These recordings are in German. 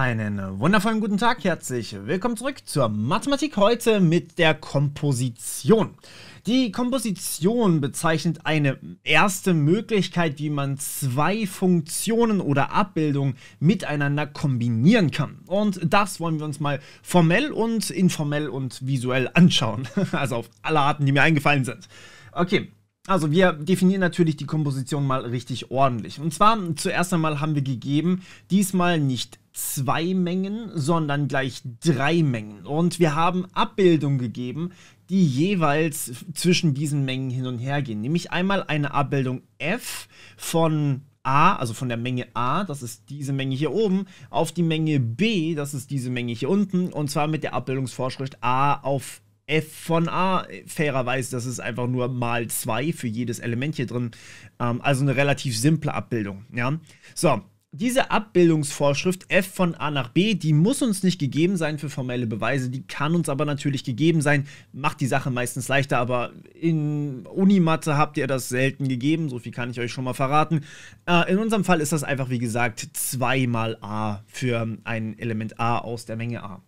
Einen wundervollen guten Tag, herzlich willkommen zurück zur Mathematik heute mit der Komposition. Die Komposition bezeichnet eine erste Möglichkeit, wie man zwei Funktionen oder Abbildungen miteinander kombinieren kann. Und das wollen wir uns mal formell und informell und visuell anschauen. Also auf alle Arten, die mir eingefallen sind. Okay, also wir definieren natürlich die Komposition mal richtig ordentlich. Und zwar zuerst einmal haben wir gegeben, diesmal nicht zwei Mengen, sondern gleich drei Mengen. Und wir haben Abbildungen gegeben, die jeweils zwischen diesen Mengen hin und her gehen. Nämlich einmal eine Abbildung f von A, also von der Menge A, das ist diese Menge hier oben, auf die Menge B, das ist diese Menge hier unten, und zwar mit der Abbildungsvorschrift A auf f von a fairerweise, das ist einfach nur mal 2 für jedes Element hier drin. Ähm, also eine relativ simple Abbildung. Ja? So, diese Abbildungsvorschrift f von a nach b, die muss uns nicht gegeben sein für formelle Beweise, die kann uns aber natürlich gegeben sein, macht die Sache meistens leichter, aber in Unimathe habt ihr das selten gegeben, so viel kann ich euch schon mal verraten. Äh, in unserem Fall ist das einfach, wie gesagt, 2 mal a für ein Element a aus der Menge a.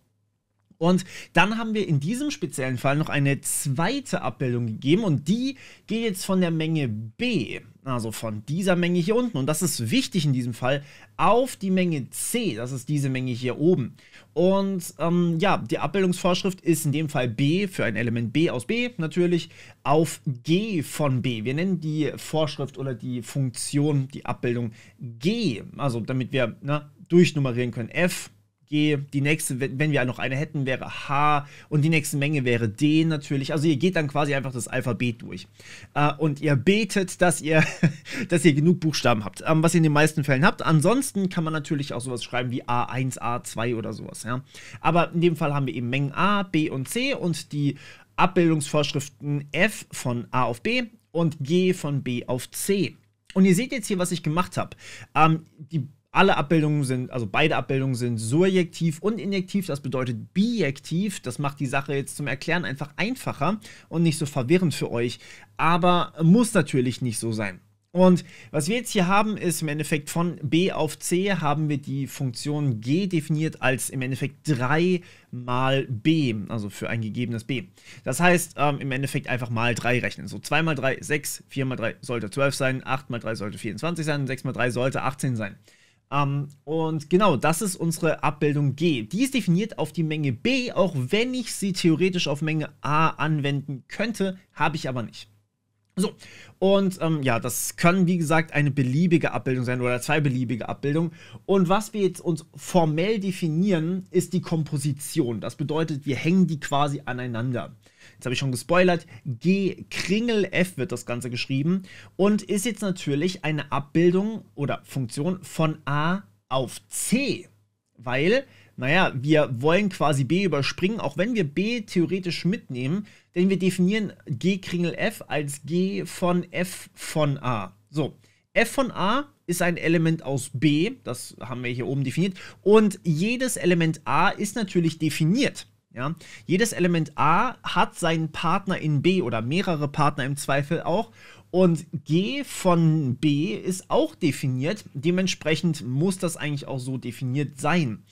Und dann haben wir in diesem speziellen Fall noch eine zweite Abbildung gegeben und die geht jetzt von der Menge B, also von dieser Menge hier unten. Und das ist wichtig in diesem Fall, auf die Menge C, das ist diese Menge hier oben. Und ähm, ja, die Abbildungsvorschrift ist in dem Fall B für ein Element B aus B natürlich auf G von B. Wir nennen die Vorschrift oder die Funktion, die Abbildung G, also damit wir na, ne, durchnummerieren können. F die nächste, wenn wir noch eine hätten, wäre H und die nächste Menge wäre D natürlich. Also ihr geht dann quasi einfach das Alphabet durch. Äh, und ihr betet, dass ihr, dass ihr genug Buchstaben habt, ähm, was ihr in den meisten Fällen habt. Ansonsten kann man natürlich auch sowas schreiben wie A1, A2 oder sowas. Ja? Aber in dem Fall haben wir eben Mengen A, B und C und die Abbildungsvorschriften F von A auf B und G von B auf C. Und ihr seht jetzt hier, was ich gemacht habe. Ähm, die alle Abbildungen sind, also beide Abbildungen sind surjektiv und injektiv. Das bedeutet bijektiv. Das macht die Sache jetzt zum Erklären einfach einfacher und nicht so verwirrend für euch. Aber muss natürlich nicht so sein. Und was wir jetzt hier haben, ist im Endeffekt von b auf c haben wir die Funktion g definiert als im Endeffekt 3 mal b, also für ein gegebenes b. Das heißt ähm, im Endeffekt einfach mal 3 rechnen. So 2 mal 3, 6, 4 mal 3 sollte 12 sein, 8 mal 3 sollte 24 sein, 6 mal 3 sollte 18 sein. Ähm, und genau, das ist unsere Abbildung G. Die ist definiert auf die Menge B, auch wenn ich sie theoretisch auf Menge A anwenden könnte, habe ich aber nicht. So, und ähm, ja, das kann wie gesagt eine beliebige Abbildung sein oder zwei beliebige Abbildungen. Und was wir jetzt uns formell definieren, ist die Komposition. Das bedeutet, wir hängen die quasi aneinander jetzt habe ich schon gespoilert, G. Kringel F wird das Ganze geschrieben und ist jetzt natürlich eine Abbildung oder Funktion von A auf C, weil, naja, wir wollen quasi B überspringen, auch wenn wir B theoretisch mitnehmen, denn wir definieren G Kringel F als G von F von A. So, F von A ist ein Element aus B, das haben wir hier oben definiert, und jedes Element A ist natürlich definiert. Ja? Jedes Element A hat seinen Partner in B oder mehrere Partner im Zweifel auch. Und G von B ist auch definiert. Dementsprechend muss das eigentlich auch so definiert sein.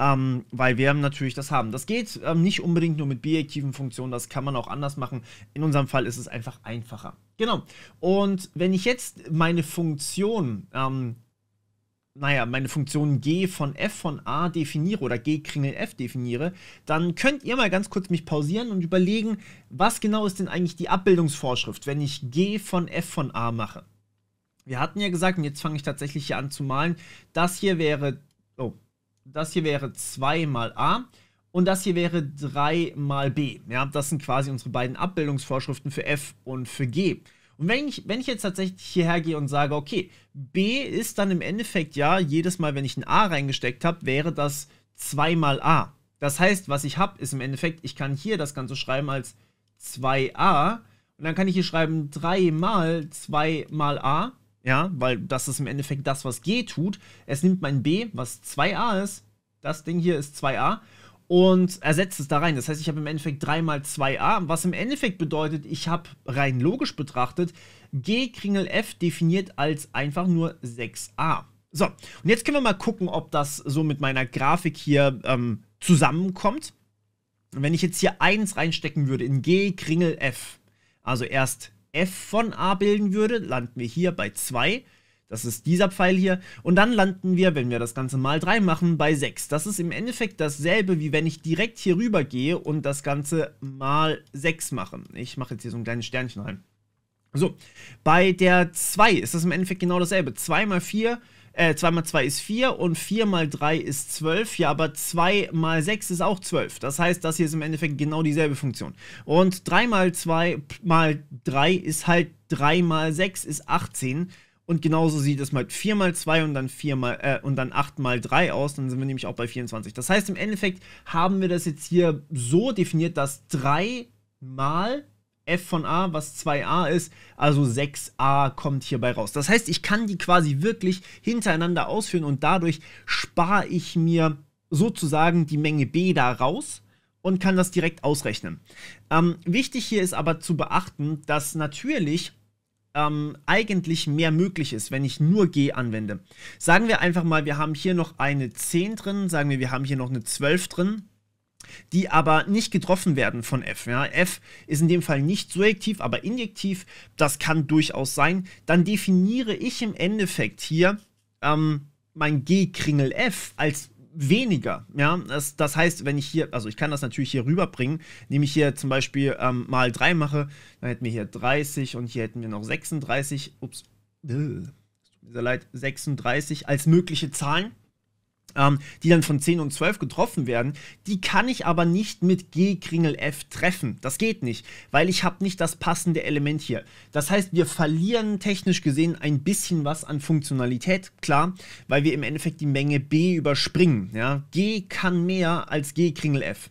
Ähm, weil wir natürlich das haben. Das geht ähm, nicht unbedingt nur mit bijektiven Funktionen, das kann man auch anders machen. In unserem Fall ist es einfach einfacher. Genau. Und wenn ich jetzt meine Funktion ähm, naja, meine Funktion g von f von a definiere oder g Kringel f definiere, dann könnt ihr mal ganz kurz mich pausieren und überlegen, was genau ist denn eigentlich die Abbildungsvorschrift, wenn ich g von f von a mache. Wir hatten ja gesagt, und jetzt fange ich tatsächlich hier an zu malen, das hier wäre, oh, das hier wäre 2 mal a und das hier wäre 3 mal b. Ja, das sind quasi unsere beiden Abbildungsvorschriften für f und für g. Und wenn ich, wenn ich jetzt tatsächlich hierher gehe und sage, okay, B ist dann im Endeffekt ja, jedes Mal, wenn ich ein A reingesteckt habe, wäre das 2 mal A. Das heißt, was ich habe, ist im Endeffekt, ich kann hier das Ganze schreiben als 2a und dann kann ich hier schreiben 3 mal 2 mal a, ja, weil das ist im Endeffekt das, was g tut. Es nimmt mein b, was 2a ist, das Ding hier ist 2a und ersetzt es da rein. Das heißt, ich habe im Endeffekt 3 mal 2a, was im Endeffekt bedeutet, ich habe rein logisch betrachtet g Kringel f definiert als einfach nur 6a. So, und jetzt können wir mal gucken, ob das so mit meiner Grafik hier ähm, zusammenkommt. Wenn ich jetzt hier 1 reinstecken würde in g Kringel f, also erst f von a bilden würde, landen wir hier bei 2 das ist dieser Pfeil hier. Und dann landen wir, wenn wir das Ganze mal 3 machen, bei 6. Das ist im Endeffekt dasselbe, wie wenn ich direkt hier rüber gehe und das Ganze mal 6 mache. Ich mache jetzt hier so ein kleines Sternchen rein. So, bei der 2 ist das im Endeffekt genau dasselbe. 2 mal 4 äh, 2 mal 2 ist 4 und 4 mal 3 ist 12. Ja, aber 2 mal 6 ist auch 12. Das heißt, das hier ist im Endeffekt genau dieselbe Funktion. Und 3 mal 2 mal 3 ist halt 3 mal 6 ist 18. Und genauso sieht es mal 4 mal 2 und dann 4 mal äh, und dann 8 mal 3 aus, dann sind wir nämlich auch bei 24. Das heißt, im Endeffekt haben wir das jetzt hier so definiert, dass 3 mal f von a, was 2a ist, also 6a kommt hierbei raus. Das heißt, ich kann die quasi wirklich hintereinander ausführen und dadurch spare ich mir sozusagen die Menge b da raus und kann das direkt ausrechnen. Ähm, wichtig hier ist aber zu beachten, dass natürlich ähm, eigentlich mehr möglich ist, wenn ich nur G anwende. Sagen wir einfach mal, wir haben hier noch eine 10 drin, sagen wir, wir haben hier noch eine 12 drin, die aber nicht getroffen werden von F. Ja. F ist in dem Fall nicht surjektiv, aber injektiv, das kann durchaus sein. Dann definiere ich im Endeffekt hier ähm, mein G-Kringel F als weniger. Ja, das, das, heißt, wenn ich hier, also ich kann das natürlich hier rüberbringen, indem ich hier zum Beispiel ähm, mal 3 mache, dann hätten wir hier 30 und hier hätten wir noch 36, ups, äh, es tut mir sehr leid, 36 als mögliche Zahlen ähm, die dann von 10 und 12 getroffen werden, die kann ich aber nicht mit G-Kringel F treffen. Das geht nicht, weil ich habe nicht das passende Element hier. Das heißt, wir verlieren technisch gesehen ein bisschen was an Funktionalität, klar, weil wir im Endeffekt die Menge B überspringen. Ja? G kann mehr als G-Kringel F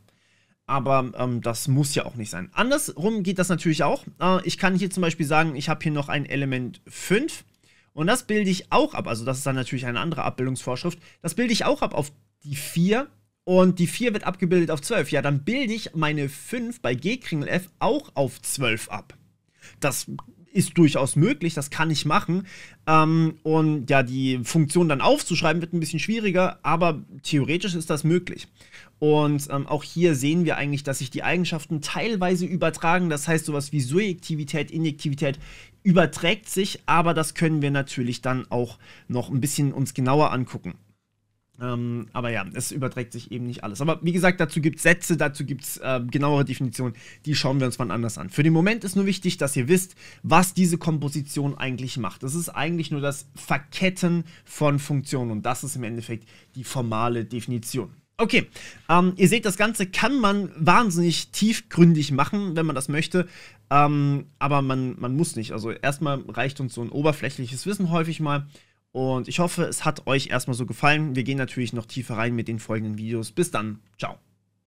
aber ähm, das muss ja auch nicht sein. Andersrum geht das natürlich auch. Äh, ich kann hier zum Beispiel sagen, ich habe hier noch ein Element 5 und das bilde ich auch ab. Also das ist dann natürlich eine andere Abbildungsvorschrift. Das bilde ich auch ab auf die 4 und die 4 wird abgebildet auf 12. Ja, dann bilde ich meine 5 bei G Kringel F auch auf 12 ab. Das ist durchaus möglich, das kann ich machen. Ähm, und ja, die Funktion dann aufzuschreiben wird ein bisschen schwieriger, aber theoretisch ist das möglich. Und ähm, auch hier sehen wir eigentlich, dass sich die Eigenschaften teilweise übertragen. Das heißt, sowas wie Surjektivität, Injektivität überträgt sich, aber das können wir natürlich dann auch noch ein bisschen uns genauer angucken. Ähm, aber ja, es überträgt sich eben nicht alles. Aber wie gesagt, dazu gibt es Sätze, dazu gibt es äh, genauere Definitionen, die schauen wir uns mal anders an. Für den Moment ist nur wichtig, dass ihr wisst, was diese Komposition eigentlich macht. Das ist eigentlich nur das Verketten von Funktionen und das ist im Endeffekt die formale Definition. Okay, ähm, ihr seht, das Ganze kann man wahnsinnig tiefgründig machen, wenn man das möchte. Ähm, aber man, man muss nicht. Also erstmal reicht uns so ein oberflächliches Wissen häufig mal. Und ich hoffe, es hat euch erstmal so gefallen. Wir gehen natürlich noch tiefer rein mit den folgenden Videos. Bis dann. Ciao.